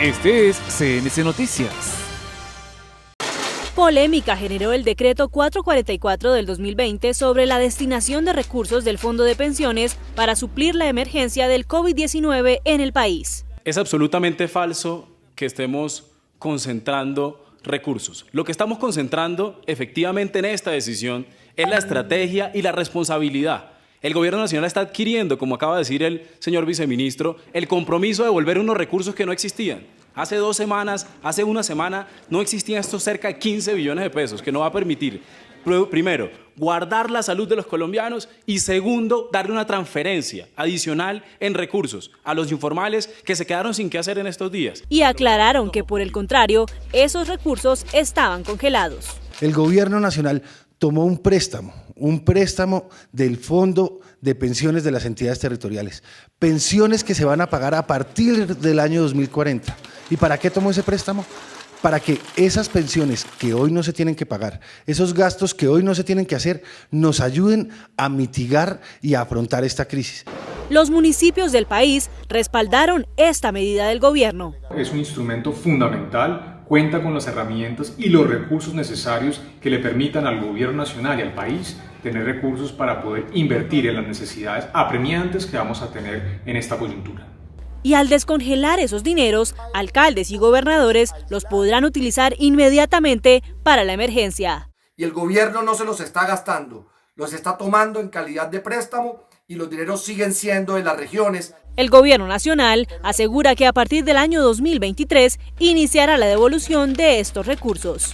Este es CNC Noticias. Polémica generó el decreto 444 del 2020 sobre la destinación de recursos del Fondo de Pensiones para suplir la emergencia del COVID-19 en el país. Es absolutamente falso que estemos concentrando recursos. Lo que estamos concentrando efectivamente en esta decisión es la estrategia y la responsabilidad. El gobierno nacional está adquiriendo, como acaba de decir el señor viceministro, el compromiso de devolver unos recursos que no existían. Hace dos semanas, hace una semana, no existían estos cerca de 15 billones de pesos que no va a permitir, primero, guardar la salud de los colombianos y segundo, darle una transferencia adicional en recursos a los informales que se quedaron sin qué hacer en estos días. Y aclararon que por el contrario, esos recursos estaban congelados. El gobierno nacional tomó un préstamo, un préstamo del Fondo de Pensiones de las Entidades Territoriales, pensiones que se van a pagar a partir del año 2040. ¿Y para qué tomó ese préstamo? Para que esas pensiones que hoy no se tienen que pagar, esos gastos que hoy no se tienen que hacer, nos ayuden a mitigar y a afrontar esta crisis. Los municipios del país respaldaron esta medida del gobierno. Es un instrumento fundamental cuenta con las herramientas y los recursos necesarios que le permitan al gobierno nacional y al país tener recursos para poder invertir en las necesidades apremiantes que vamos a tener en esta coyuntura y al descongelar esos dineros, alcaldes y gobernadores los podrán utilizar inmediatamente para la emergencia. Y el gobierno no se los está gastando, los está tomando en calidad de préstamo y los dineros siguen siendo de las regiones. El gobierno nacional asegura que a partir del año 2023 iniciará la devolución de estos recursos.